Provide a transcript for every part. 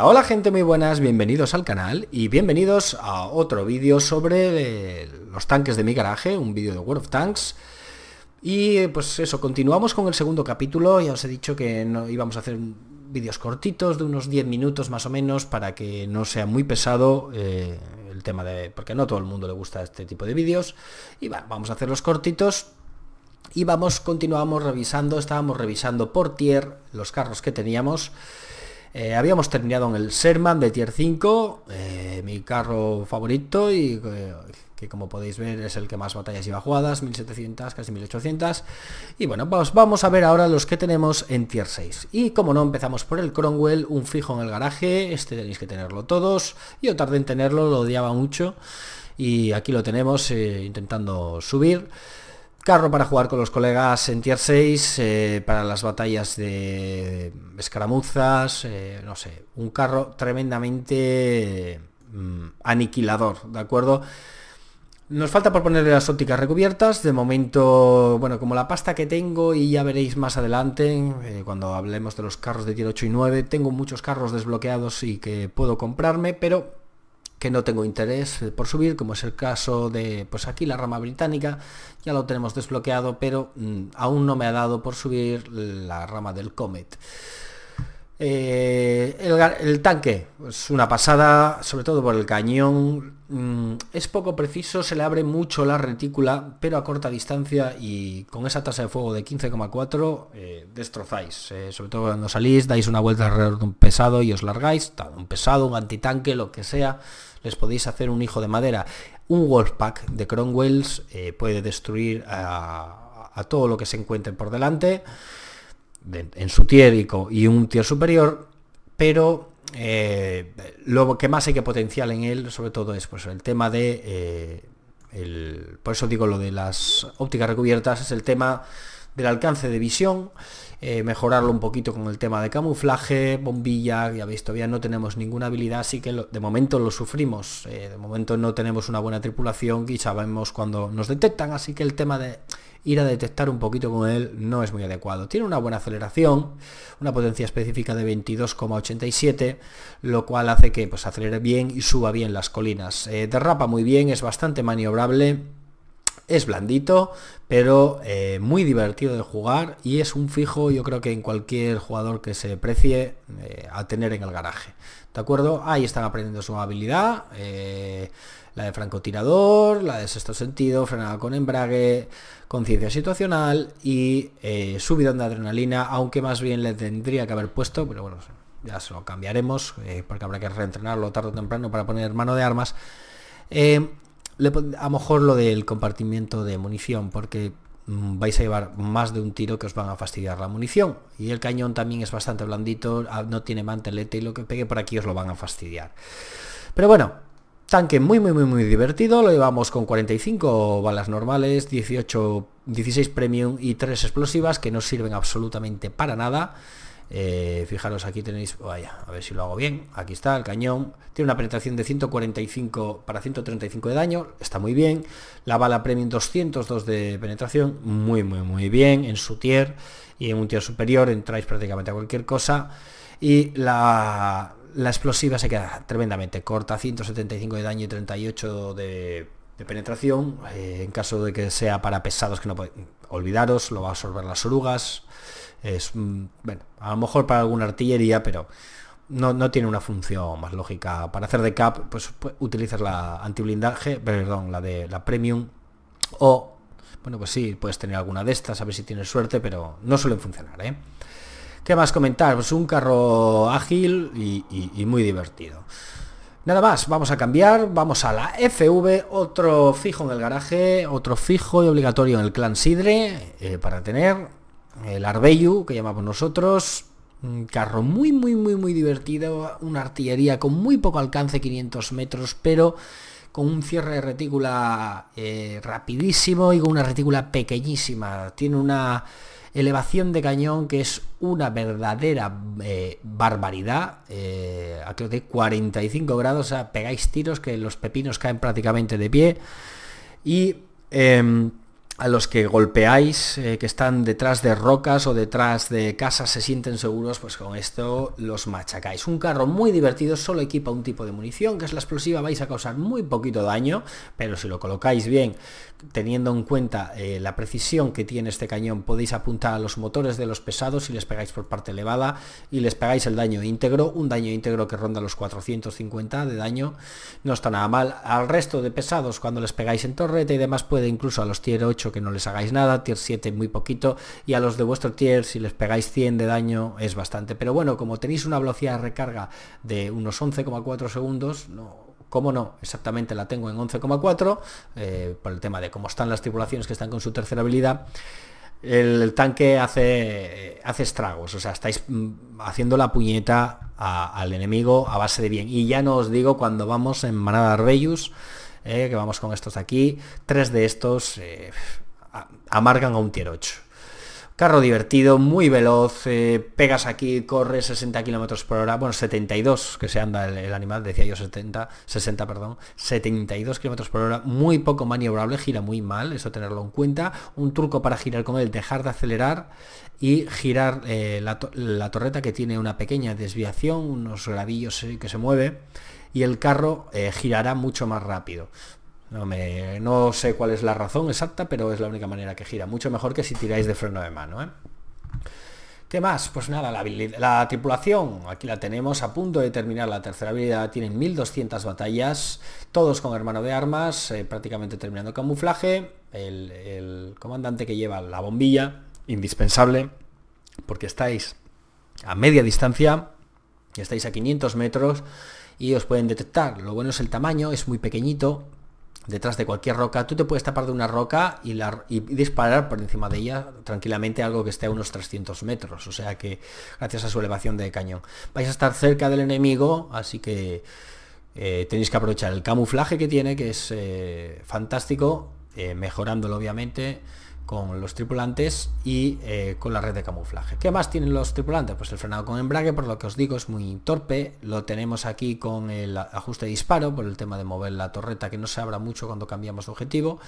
Hola, gente muy buenas, bienvenidos al canal y bienvenidos a otro vídeo sobre eh, los tanques de mi garaje, un vídeo de World of Tanks. Y eh, pues eso, continuamos con el segundo capítulo, ya os he dicho que íbamos a hacer vídeos cortitos de unos 10 minutos más o menos para que no sea muy pesado eh, el tema de... porque no todo el mundo le gusta este tipo de vídeos. Y vamos a hacer los cortitos y vamos, continuamos revisando, estábamos revisando por tier los carros que teníamos eh, habíamos terminado en el Sherman de Tier 5, eh, mi carro favorito y eh, que como podéis ver es el que más batallas lleva jugadas, 1700, casi 1800. Y bueno, pues vamos a ver ahora los que tenemos en Tier 6. Y como no, empezamos por el Cromwell, un fijo en el garaje, este tenéis que tenerlo todos. Yo tardé en tenerlo, lo odiaba mucho y aquí lo tenemos intentando subir. Carro para jugar con los colegas en tier 6, eh, para las batallas de escaramuzas, eh, no sé, un carro tremendamente mm, aniquilador, ¿de acuerdo? Nos falta por ponerle las ópticas recubiertas, de momento, bueno, como la pasta que tengo y ya veréis más adelante, eh, cuando hablemos de los carros de tier 8 y 9, tengo muchos carros desbloqueados y que puedo comprarme, pero que no tengo interés por subir, como es el caso de, pues aquí la rama británica, ya lo tenemos desbloqueado, pero mm, aún no me ha dado por subir la rama del Comet. Eh, el, tanque es una pasada, sobre todo por el cañón. Mm, es poco preciso, se le abre mucho la retícula, pero a corta distancia y con esa tasa de fuego de 15,4 eh, destrozáis. Eh, sobre todo cuando salís, dais una vuelta alrededor de un pesado y os largáis. Un pesado, un antitanque, lo que sea, les podéis hacer un hijo de madera. Un Wolfpack de Cromwells puede destruir a, a todo lo que se encuentre por delante en su tier y, un tier superior, pero eh, lo que más hay que potenciar en él, sobre todo, es pues, el tema de... Eh, el, por eso digo lo de las ópticas recubiertas, es el tema del alcance de visión, eh, mejorarlo un poquito con el tema de camuflaje, bombilla, ya veis, todavía no tenemos ninguna habilidad, así que de momento lo sufrimos, de momento no tenemos una buena tripulación y sabemos cuando nos detectan, así que el tema de ir a detectar un poquito con él no es muy adecuado. Tiene una buena aceleración, una potencia específica de 22,87, lo cual hace que pues, acelere bien y suba bien las colinas. Eh, derrapa muy bien, es bastante maniobrable. Es blandito, pero eh, muy divertido de jugar y es un fijo yo creo que en cualquier jugador que se precie eh, a tener en el garaje. ¿De acuerdo? Ahí están aprendiendo su habilidad la de francotirador, la de sexto sentido, frenada con embrague, conciencia situacional y eh, subidón de adrenalina, aunque más bien le tendría que haber puesto, pero bueno, ya se lo cambiaremos, eh, porque habrá que reentrenarlo tarde o temprano para poner mano de armas. Eh, a lo mejor lo del compartimiento de munición, porque mm, vais a llevar más de un tiro que os van a fastidiar la munición. Y el cañón también es bastante blandito, ah, no tiene mantelete y lo que pegue por aquí os lo van a fastidiar. Pero bueno, Tanque muy, muy, muy, muy divertido. Lo llevamos con 45 balas normales, 18, 16 premium y 3 explosivas que no sirven absolutamente para nada. Eh, fijaros, aquí tenéis, oh, vaya, a ver si lo hago bien. Aquí está el cañón. Tiene una penetración de 145 para 135 de daño. Está muy bien. La bala premium 202 de penetración. Muy, muy, muy bien. En su tier y en un tier superior entráis prácticamente a cualquier cosa. Y la, la explosiva se queda tremendamente corta, 175 de daño y 38 de, penetración. Eh, en caso de que sea para pesados que no pueden olvidaros, lo va a absorber las orugas. Es, mm, a lo mejor para alguna artillería, pero no, tiene una función más lógica. Para hacer de cap, pues, pues utilizas la antiblindaje, perdón, la de la premium. O, bueno, pues sí, puedes tener alguna de estas, a ver si tienes suerte, pero no suelen funcionar, ¿eh? ¿Qué más comentar? Pues un carro ágil y, muy divertido. Nada más, vamos a cambiar, vamos a la FV, otro fijo en el garaje, otro fijo y obligatorio en el clan Sidre eh, para tener el Arbeyu que llamamos nosotros, un carro muy muy muy muy divertido, una artillería con muy poco alcance, 500 metros, pero con un cierre de retícula eh, rapidísimo y con una retícula pequeñísima, tiene una Elevación de cañón, que es una verdadera eh, barbaridad. Eh, a creo que 45 grados, o sea, pegáis tiros que los pepinos caen prácticamente de pie. Y... Em, a los que golpeáis, eh, que están detrás de rocas o detrás de casas, se sienten seguros, pues con esto los machacáis. Un carro muy divertido, solo equipa un tipo de munición, que es la explosiva, vais a causar muy poquito daño, pero si lo colocáis bien, teniendo en cuenta eh, la precisión que tiene este cañón, podéis apuntar a los motores de los pesados y les pegáis por parte elevada y les pegáis el daño íntegro, un daño íntegro que ronda los 450 de daño, no está nada mal. Al resto de pesados, cuando les pegáis en torreta y demás, puede incluso a los tier 8 que no les hagáis nada, tier 7 muy poquito y a los de vuestro tier si les pegáis 100 de daño es bastante. Pero bueno, como tenéis una velocidad de recarga de unos 11,4 segundos, no, ¿Cómo no? Exactamente la tengo en 11,4 eh, por el tema de cómo están las tripulaciones que están con su tercera habilidad. El, tanque hace, hace estragos, o sea, estáis mm, haciendo la puñeta al enemigo a base de bien. Y ya no os digo cuando vamos en Manada reyus ¿eh? que vamos con estos de aquí, tres de estos eh, amargan a un tier 8. Carro divertido, muy veloz, eh, pegas aquí, corre 60 km por hora, bueno, 72 que se anda el, animal, decía yo 70, 60, perdón, 72 km por hora, muy poco maniobrable, gira muy mal, eso tenerlo en cuenta. Un truco para girar con él, dejar de acelerar y girar la, torreta que tiene una pequeña desviación, unos gravillos que se mueve el carro eh, girará mucho más rápido. No, me, no sé cuál es la razón exacta, pero es la única manera que gira. Mucho mejor que si tiráis de freno de mano. ¿eh? ¿Qué más? Pues nada, la, la, tripulación, aquí la tenemos a punto de terminar la tercera habilidad, tienen 1200 batallas, todos con hermano de armas, eh, prácticamente terminando camuflaje, el, el, comandante que lleva la bombilla, indispensable, porque estáis a media distancia, estáis a 500 metros, y os pueden detectar. Lo bueno es el tamaño, es muy pequeñito. Detrás de cualquier roca, tú te puedes tapar de una roca y, disparar por encima de ella tranquilamente algo que esté a unos 300 metros. O sea que, gracias a su elevación de cañón, vais a estar cerca del enemigo, así que eh, tenéis que aprovechar el camuflaje que tiene, que es eh, fantástico, eh, mejorándolo obviamente con los tripulantes y eh, con la red de camuflaje. ¿Qué más tienen los tripulantes? Pues el frenado con embrague, por lo que os digo, es muy torpe. Lo tenemos aquí con el ajuste de disparo, por el tema de mover la torreta, que no se abra mucho cuando cambiamos objetivo.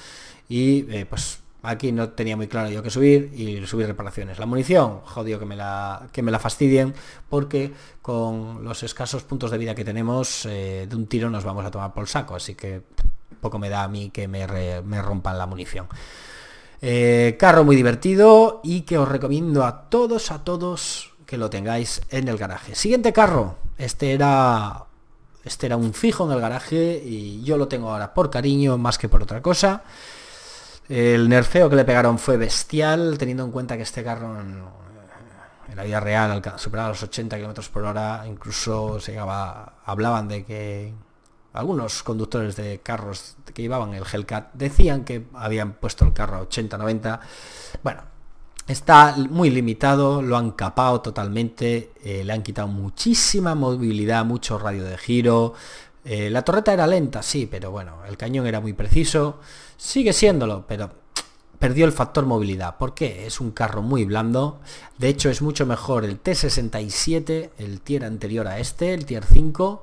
Y eh, pues aquí no tenía muy claro yo que subir y subir reparaciones. La munición, jodido que me la, que me la fastidien, porque con los escasos puntos de vida que tenemos, eh, de un tiro nos vamos a tomar por el saco, así que poco me da a mí que me, me rompan la munición. Eh, carro muy divertido y que os recomiendo a todos, a todos que lo tengáis en el garaje. Siguiente carro. Este era, este era un fijo en el garaje y yo lo tengo ahora por cariño más que por otra cosa. El nerfeo que le pegaron fue bestial, teniendo en cuenta que este carro en, la vida real superaba los 80 km por hora, incluso se llegaba, hablaban de que algunos conductores de carros que llevaban el Hellcat decían que habían puesto el carro a 80-90. Bueno, está muy limitado, lo han capado totalmente, eh, le han quitado muchísima movilidad, mucho radio de giro. Eh, la torreta era lenta, sí, pero bueno, el cañón era muy preciso, sigue siéndolo, pero perdió el factor movilidad. ¿Por qué? Es un carro muy blando. De hecho, es mucho mejor el T67, el tier anterior a este, el tier 5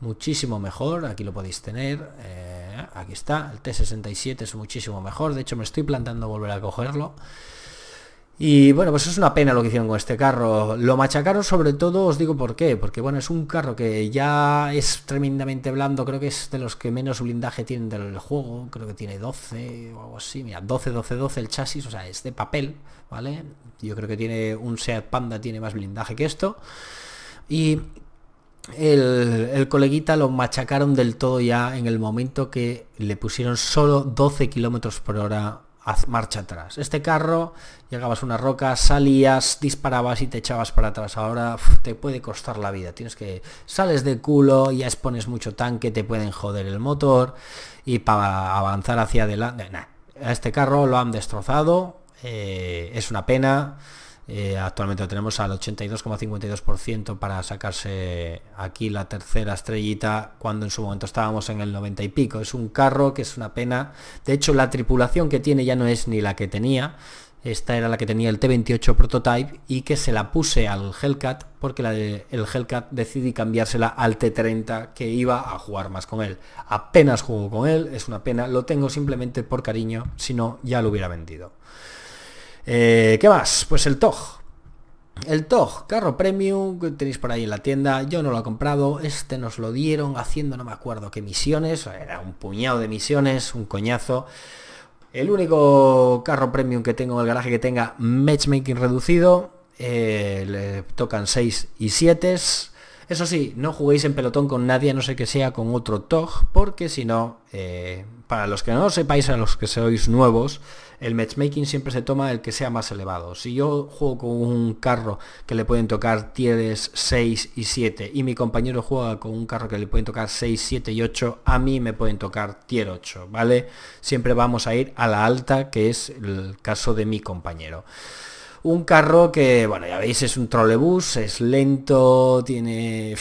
muchísimo mejor, aquí lo podéis tener, eh, aquí está, el T67 es muchísimo mejor, de hecho me estoy planteando volver a cogerlo. Y bueno, pues es una pena lo que hicieron con este carro. Lo machacaron sobre todo, os digo por qué, porque bueno, es un carro que ya es tremendamente blando, creo que es de los que menos blindaje tienen del juego, creo que tiene 12 o algo así, mira, 12, 12, 12 el chasis, o sea, es de papel, ¿vale? Yo creo que tiene un Seat Panda, tiene más blindaje que esto. Y el, coleguita lo machacaron del todo ya en el momento que le pusieron solo 12 kilómetros por hora a marcha atrás. Este carro, llegabas a una roca, salías, disparabas y te echabas para atrás. Ahora te puede costar la vida. Tienes que sales de culo, ya expones mucho tanque, te pueden joder el motor y para avanzar hacia adelante. a este carro lo han destrozado. Eh, es una pena. Eh, actualmente lo tenemos al 82,52% para sacarse aquí la tercera estrellita, cuando en su momento estábamos en el 90 y pico. Es un carro que es una pena. De hecho, la tripulación que tiene ya no es ni la que tenía. Esta era la que tenía el T28 Prototype y que se la puse al Hellcat porque el Hellcat decidí cambiársela al T30 que iba a jugar más con él. Apenas juego con él, es una pena, lo tengo simplemente por cariño, si no ya lo hubiera vendido. Eh, ¿Qué más? Pues el TOG. El TOG, carro premium, que tenéis por ahí en la tienda, yo no lo he comprado, este nos lo dieron haciendo no me acuerdo qué misiones, era un puñado de misiones, un coñazo. El único carro premium que tengo en el garaje que tenga matchmaking reducido, eh, le tocan 6 y 7 eso sí, no juguéis en pelotón con nadie, a no sé que sea con otro TOG, porque si no, eh, para los que no lo sepáis, a los que sois nuevos, el matchmaking siempre se toma el que sea más elevado. Si yo juego con un carro que le pueden tocar tieres 6 y 7 y mi compañero juega con un carro que le pueden tocar 6, 7 y 8, a mí me pueden tocar tier 8, ¿vale? Siempre vamos a ir a la alta, que es el caso de mi compañero. Un carro que, bueno, ya veis, es un trolebús, es lento, tiene...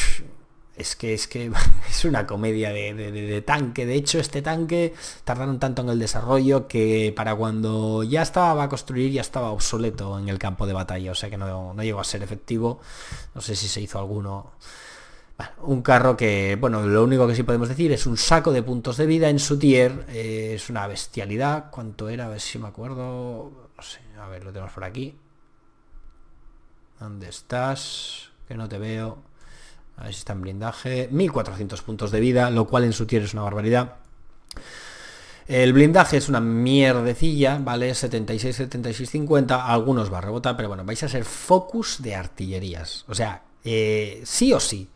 Es que es que es una comedia de, tanque. De hecho, este tanque tardaron tanto en el desarrollo que para cuando ya estaba a construir ya estaba obsoleto en el campo de batalla. O sea que no, llegó a ser efectivo. No sé si se hizo alguno. un carro que, bueno, lo único que sí podemos decir es un saco de puntos de vida en su tier. Eh, es una bestialidad. ¿Cuánto era? A ver si me acuerdo. No sé, a ver, lo tenemos por aquí. ¿Dónde estás? Que no te veo. Ahí está en blindaje. 1400 puntos de vida, lo cual en su tier es una barbaridad. El blindaje es una mierdecilla, ¿vale? 76, 76, 50. Algunos va a rebotar, pero bueno, vais a ser focus de artillerías. O sea, eh, sí o sí.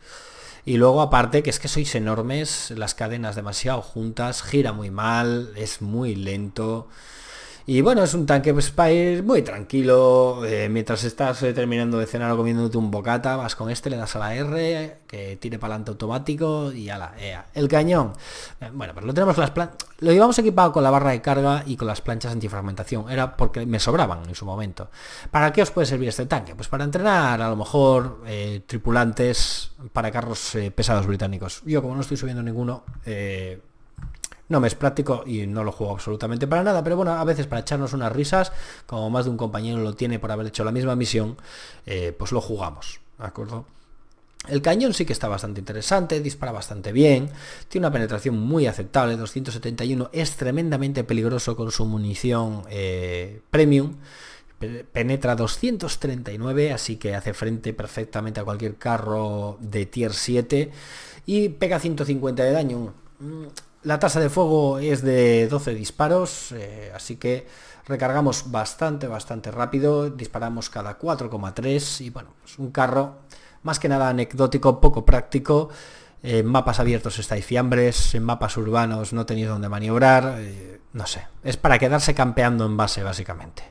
Y luego aparte que es que sois enormes, las cadenas demasiado juntas, gira muy mal, es muy lento. Y bueno, es un tanque Spy, pues, muy tranquilo. Eh, mientras estás eh, terminando de cenar o comiéndote un bocata, vas con este, le das a la R, que tire para adelante automático y ala, ea. El cañón. Eh, bueno, pero lo tenemos las Lo llevamos equipado con la barra de carga y con las planchas antifragmentación. Era porque me sobraban en su momento. ¿Para qué os puede servir este tanque? Pues para entrenar a lo mejor tripulantes para carros pesados británicos. Yo como no estoy subiendo ninguno, no me es práctico y no lo juego absolutamente para nada, pero bueno, a veces para echarnos unas risas, como más de un compañero lo tiene por haber hecho la misma misión, eh, pues lo jugamos, ¿de acuerdo? El cañón sí que está bastante interesante, dispara bastante bien, tiene una penetración muy aceptable, 271 es tremendamente peligroso con su munición eh, premium, penetra 239, así que hace frente perfectamente a cualquier carro de tier 7 y pega 150 de daño. Mm, la tasa de fuego es de 12 disparos, eh, así que recargamos bastante, bastante rápido, disparamos cada 4,3 y bueno, es un carro más que nada anecdótico, poco práctico. En mapas abiertos estáis fiambres, en mapas urbanos no tenéis donde maniobrar, eh, no sé, es para quedarse campeando en base básicamente.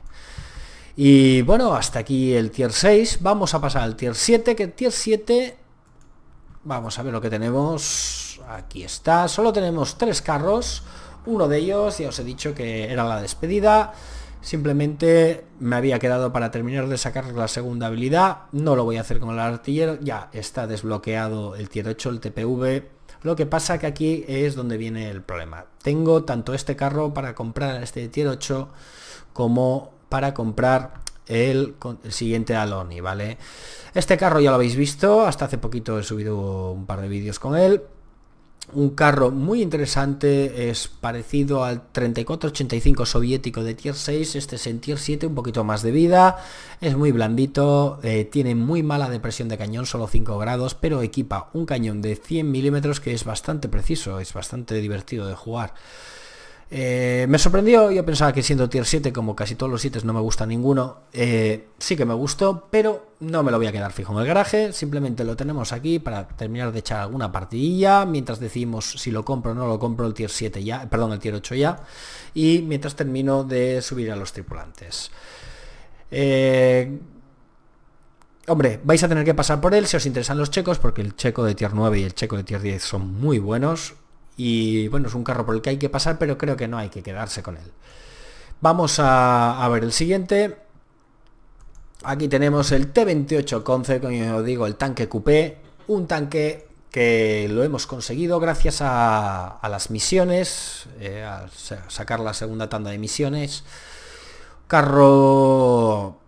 Y bueno, hasta aquí el tier 6, vamos a pasar al tier 7, que el tier 7, vamos a ver lo que tenemos Aquí está, solo tenemos tres carros. Uno de ellos, ya os he dicho que era la despedida. Simplemente me había quedado para terminar de sacar la segunda habilidad. No lo voy a hacer con el artillero. Ya está desbloqueado el tier 8, el TPV. Lo que pasa que aquí es donde viene el problema. Tengo tanto este carro para comprar este tier 8 como para comprar el, el, siguiente Aloni, ¿vale? Este carro ya lo habéis visto, hasta hace poquito he subido un par de vídeos con él, un carro muy interesante, es parecido al 3485 soviético de Tier 6, este es en Tier 7, un poquito más de vida, es muy blandito, eh, tiene muy mala depresión de cañón, solo 5 grados, pero equipa un cañón de 100 milímetros que es bastante preciso, es bastante divertido de jugar. Eh, me sorprendió, yo pensaba que siendo tier 7, como casi todos los 7 no me gusta ninguno, eh, sí que me gustó, pero no me lo voy a quedar fijo en el garaje, simplemente lo tenemos aquí para terminar de echar alguna partidilla, mientras decimos si lo compro o no lo compro el tier 7 ya, perdón, el tier 8 ya, y mientras termino de subir a los tripulantes. Eh, hombre, vais a tener que pasar por él si os interesan los checos, porque el checo de tier 9 y el checo de tier 10 son muy buenos y bueno, es un carro por el que hay que pasar, pero creo que no hay que quedarse con él. Vamos a, ver el siguiente. Aquí tenemos el T-28 Conce, como digo, el tanque coupé, un tanque que lo hemos conseguido gracias a, las misiones, eh, a sacar la segunda tanda de misiones. Carro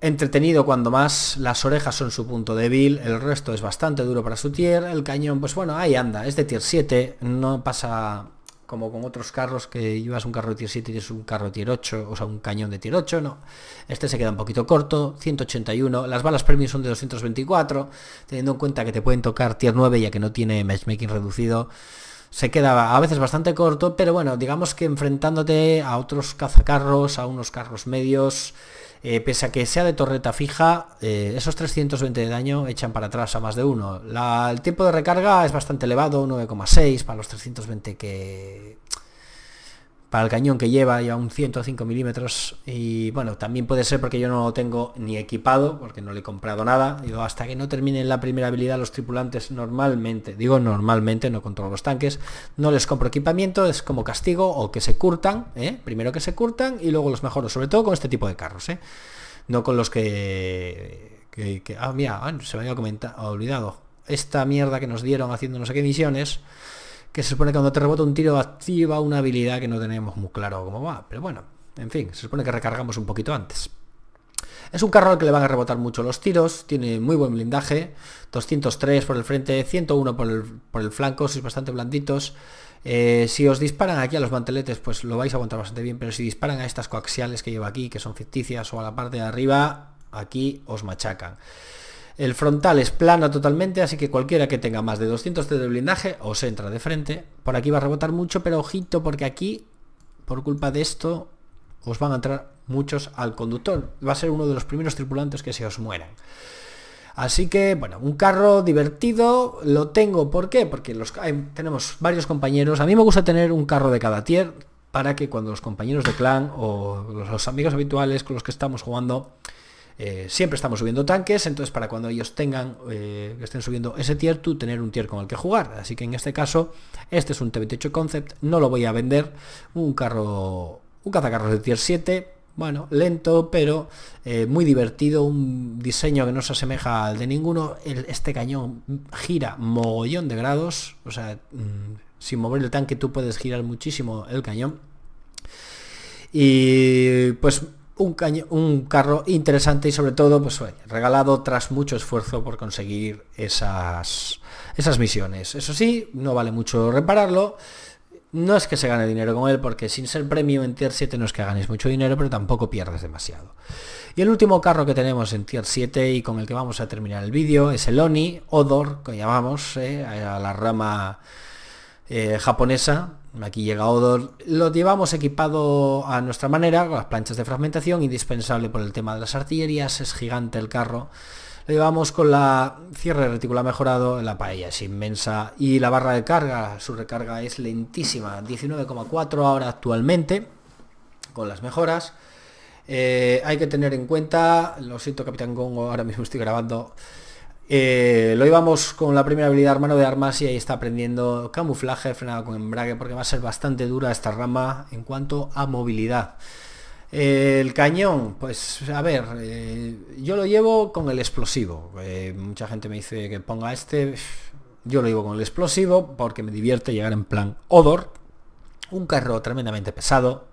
entretenido cuando más las orejas son su punto débil, el resto es bastante duro para su tier, el cañón pues bueno, ahí anda, es de tier 7, no pasa como con otros carros que llevas un carro de tier 7 y es un carro tier 8, o sea, un cañón de tier 8, no. Este se queda un poquito corto, 181, las balas premium son de 224, teniendo en cuenta que te pueden tocar tier 9 ya que no tiene matchmaking reducido. Se queda a veces bastante corto, pero bueno, digamos que enfrentándote a otros cazacarros, a unos carros medios, eh, pese a que sea de torreta fija, eh, esos 320 de daño echan para atrás a más de uno. el tiempo de recarga es bastante elevado, 9,6 para los 320 que, al cañón que lleva, lleva un 105 milímetros y bueno, también puede ser porque yo no lo tengo ni equipado, porque no le he comprado nada, digo, hasta que no terminen la primera habilidad los tripulantes normalmente, digo normalmente, no controlo los tanques, no les compro equipamiento, es como castigo o que se curtan, ¿eh? primero que se curtan y luego los mejoro, sobre todo con este tipo de carros, ¿eh? no con los que... ah, mira, ah, se me había comentado, olvidado, esta mierda que nos dieron haciendo no sé qué misiones que se supone que cuando te rebota un tiro activa una habilidad que no tenemos muy claro cómo va. Pero bueno, en fin, se supone que recargamos un poquito antes. Es un carro al que le van a rebotar mucho los tiros, tiene muy buen blindaje, 203 por el frente, 101 por el, por el flanco, sois bastante blanditos. Eh, si os disparan aquí a los manteletes, pues lo vais a aguantar bastante bien, pero si disparan a estas coaxiales que lleva aquí, que son ficticias, o a la parte de arriba, aquí os machacan. El frontal es plana totalmente, así que cualquiera que tenga más de 200 de blindaje os entra de frente. Por aquí va a rebotar mucho, pero ojito porque aquí, por culpa de esto, os van a entrar muchos al conductor. Va a ser uno de los primeros tripulantes que se os mueran. Así que, bueno, un carro divertido, lo tengo, ¿por qué? Porque tenemos varios compañeros, a mí me gusta tener un carro de cada tier para que cuando los compañeros de clan o los amigos habituales con los que estamos jugando eh, siempre estamos subiendo tanques, entonces para cuando ellos tengan, eh, estén subiendo ese tier, tú tener un tier con el que jugar. Así que en este caso, este es un T28 Concept, no lo voy a vender, un carro, un cazacarros de tier 7, bueno, lento, pero eh, muy divertido, un diseño que no se asemeja al de ninguno. este cañón gira mogollón de grados, o sea, mm, sin mover el tanque tú puedes girar muchísimo el cañón. Y pues un, un carro interesante y sobre todo pues, regalado tras mucho esfuerzo por conseguir esas, esas misiones. Eso sí, no vale mucho repararlo. No es que se gane dinero con él, porque sin ser premio en Tier 7 no es que ganes mucho dinero, pero tampoco pierdes demasiado. Y el último carro que tenemos en Tier 7 y con el que vamos a terminar el vídeo es el Oni, Odor, que llamamos eh, a la rama eh, japonesa, Aquí llega Odor, lo llevamos equipado a nuestra manera, con las planchas de fragmentación, indispensable por el tema de las artillerías, es gigante el carro. Lo llevamos con la cierre de retícula mejorado, la paella es inmensa y la barra de carga, su recarga es lentísima, 19,4 ahora actualmente, con las mejoras. Eh, hay que tener en cuenta, lo siento Capitán Gongo, ahora mismo estoy grabando eh, lo íbamos con la primera habilidad hermano de armas y ahí está aprendiendo camuflaje frenado con embrague porque va a ser bastante dura esta rama en cuanto a movilidad. Eh, el cañón, pues a ver, eh, yo lo llevo con el explosivo. mucha gente me dice que ponga este, yo lo llevo con el explosivo porque me divierte llegar en plan odor. Un carro tremendamente pesado,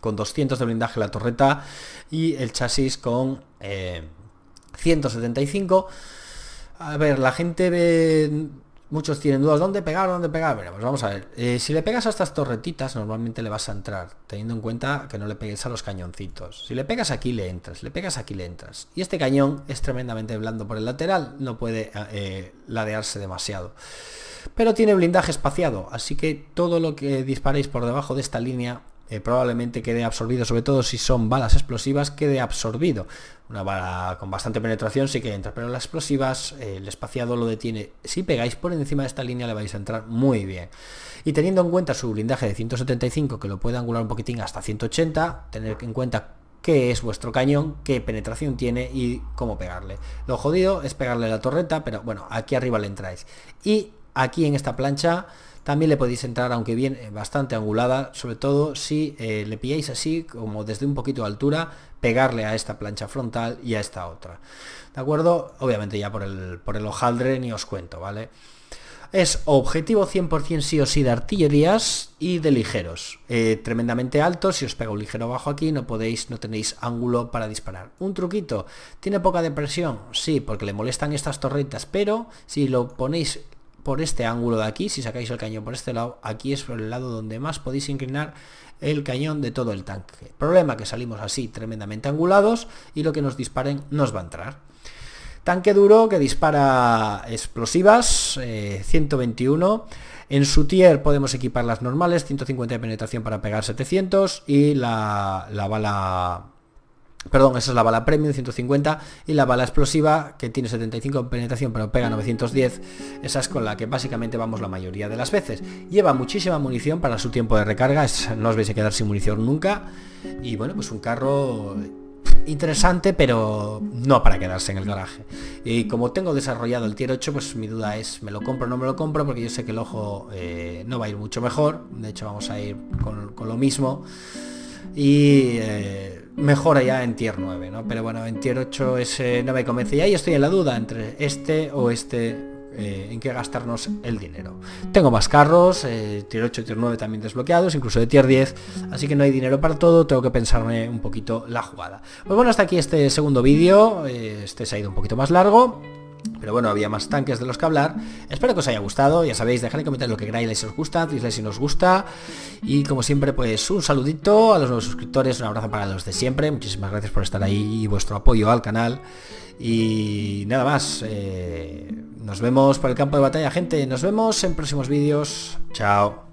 con 200 de blindaje la torreta y el chasis con 175 a ver, la gente ve... Muchos tienen dudas, ¿dónde pegar? ¿Dónde pegar? Bueno, pues vamos a ver. Eh, si le pegas a estas torretitas, normalmente le vas a entrar, teniendo en cuenta que no le pegues a los cañoncitos. Si le pegas aquí, le entras. le pegas aquí, le entras. Y este cañón es tremendamente blando por el lateral, no puede eh, eh, ladearse demasiado. Pero tiene blindaje espaciado, así que todo lo que disparéis por debajo de esta línea eh, probablemente quede absorbido, sobre todo si son balas explosivas, quede absorbido. Una bala con bastante penetración sí que entra, pero las explosivas, el espaciado lo detiene. Si pegáis por encima de esta línea le vais a entrar muy bien. Y teniendo en cuenta su blindaje de 175, que lo puede angular un poquitín hasta 180, tener en cuenta qué es vuestro cañón, qué penetración tiene y cómo pegarle. Lo jodido es pegarle la torreta, pero bueno, aquí arriba le entráis. Y aquí en esta plancha también le podéis entrar, aunque bien eh, bastante angulada, sobre todo si eh, le pilláis así, como desde un poquito de altura, pegarle a esta plancha frontal y a esta otra. ¿De acuerdo? Obviamente ya por el, por el hojaldre ni os cuento, ¿vale? Es objetivo 100% sí o sí de artillerías y de ligeros. Eh, tremendamente alto, si os pega un ligero bajo aquí no podéis, no tenéis ángulo para disparar. Un truquito, ¿tiene poca depresión? Sí, porque le molestan estas torretas, pero si lo ponéis por este ángulo de aquí, si sacáis el cañón por este lado, aquí es por el lado donde más podéis inclinar el cañón de todo el tanque. Problema que salimos así tremendamente angulados y lo que nos disparen nos va a entrar. Tanque duro que dispara explosivas, 121. Eh, en su tier podemos equipar las normales, 150 de penetración para pegar 700 y la, la bala Perdón, esa es la bala premium 150 y la bala explosiva que tiene 75 en penetración pero pega 910, esa es con la que básicamente vamos la mayoría de las veces. Lleva muchísima munición para su tiempo de recarga, no os vais a quedar sin munición nunca y bueno, pues un carro interesante pero no para quedarse en el garaje. Y como tengo desarrollado el tier 8 pues mi duda es, ¿me lo compro o no me lo compro? Porque yo sé que el ojo eh, no va a ir mucho mejor, de hecho vamos a ir con, lo mismo y... Eh, mejora ya en tier 9, ¿no? Pero bueno, en tier 8 ese no me convence. Y ahí estoy en la duda entre este o este eh, en qué gastarnos el dinero. Tengo más carros, eh, tier 8 y tier 9 también desbloqueados, incluso de tier 10, así que no hay dinero para todo, tengo que pensarme un poquito la jugada. Pues bueno, hasta aquí este segundo vídeo, eh, este se ha ido un poquito más largo. Pero bueno, había más tanques de los que hablar. Espero que os haya gustado. Ya sabéis, dejad en comentarios lo que queráis si os gusta, dislike si nos gusta. Y como siempre, pues un saludito a los nuevos suscriptores, un abrazo para los de siempre. Muchísimas gracias por estar ahí y vuestro apoyo al canal. Y nada más. Eh, nos vemos por el campo de batalla, gente. Nos vemos en próximos vídeos. Chao.